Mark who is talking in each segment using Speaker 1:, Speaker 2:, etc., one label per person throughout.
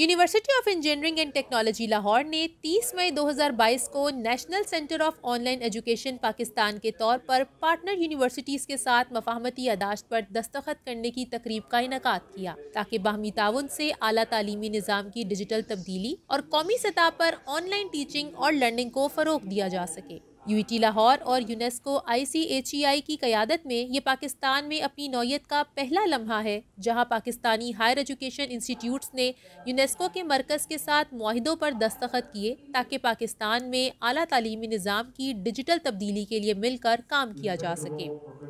Speaker 1: university of engineering and technology Lahore ने 30 मई 2022 को national centre of online education Pakistan के तौर पर पार्टनर यूनिवर्सिटीज़ के साथ मफाहमती अदाश्त पर दस्तखत करने की तकरीब का इनका किया ताकि बाहमी ताउन से अली तलीमी निज़ाम की डिजिटल तब्दीली और कौमी सतह पर ऑनलाइन टीचिंग और लर्निंग को फ़रोग दिया जा सके टी लाहौर और यूनेस्को आईसीएचईआई की क़्यादत में ये पाकिस्तान में अपनी नौीयत का पहला लम्हा है जहां पाकिस्तानी हायर एजुकेशन इंस्टीट्यूट्स ने यूनेस्को के मरकज़ के साथ माहदों पर दस्तखत किए ताकि पाकिस्तान में अली तलीमी निज़ाम की डिजिटल तब्दीली के लिए मिलकर काम किया जा सके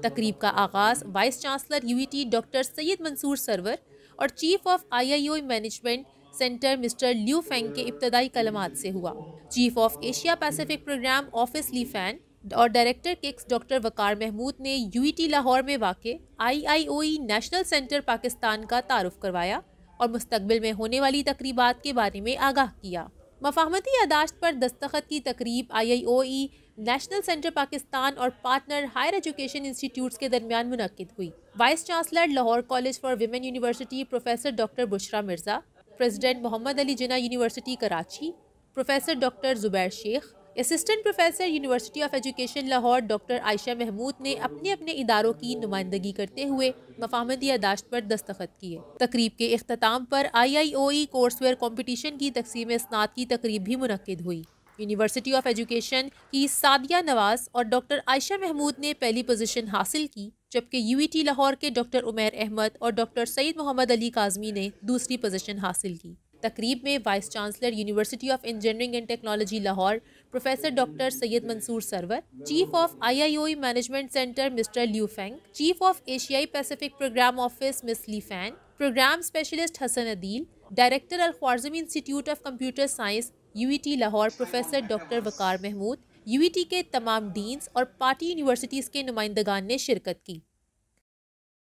Speaker 1: तकरीब का आगाज़ vice chancellor U doctor Syed Mansoor Sarwar और chief of I management centre mister Liu Feng के इब्तदाई कलम से हुआ chief of Asia Pacific programme office Li Fan और director KICS doctor Waqar Mahmood ने यूईटी लाहौर में वाक़ आईआईओई नेशनल सेंटर पाकिस्तान का तारफ़ करवाया और मुस्तबिल में होने वाली तकरीबा के बारे में आगाह किया मफाहमती यादाश्त पर दस्तखत की तकरीब I I O E national centre Pakistan और पार्टनर हायर एजुकेशन इंस्टीट्यूट के दरमियान मुनद हुई vice chancellor Lahore college for women university professor doctor Bushra Mirza president Mohammad Ali Jinnah university Karachi professor doctor Zubair Sheikh assistant professor university of education Lahore doctor Ayesha Mahmood ने अपने अपने इदारों की नुमाइंदगी करते हुए मफामती यादाश्त पर दस्तखत किए तकरीब के अख्ताम पर आई I O E courseware competition की तकसीम स्नात की तकरीब भी मनक़द हुई यूनिवर्सिटी ऑफ एजुकेशन की सादिया नवाज और डॉक्टर आयशा महमूद ने पहली पोजीशन हासिल की जबकि यूईटी e लाहौर के डॉक्टर उमेर अहमद और डॉक्टर सईद मोहम्मद अली काजमी ने दूसरी पोजीशन हासिल की तकरीब में vice chancellor university of engineering and technology Lahore professor doctor Syed Mansoor Sarwar chief of IIOE management centre mister Liu Feng chief of एशियाई Pacific programme office miss Li Fan programme specialist Hassan Adeel director Alkhwarizmi institute of computer science UET e Lahore professor doctor Waqar Mahmood UET e के तमाम deans और party universities के नुमाइंदगान ने शिरकत की